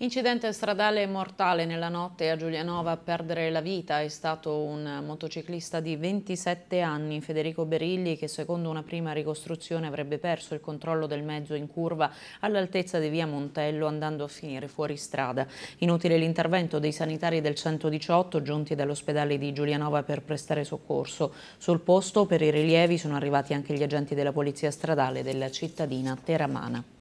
Incidente stradale mortale nella notte a Giulianova a perdere la vita è stato un motociclista di 27 anni, Federico Berilli, che secondo una prima ricostruzione avrebbe perso il controllo del mezzo in curva all'altezza di via Montello andando a finire fuori strada. Inutile l'intervento dei sanitari del 118 giunti dall'ospedale di Giulianova per prestare soccorso. Sul posto per i rilievi sono arrivati anche gli agenti della polizia stradale della cittadina Teramana.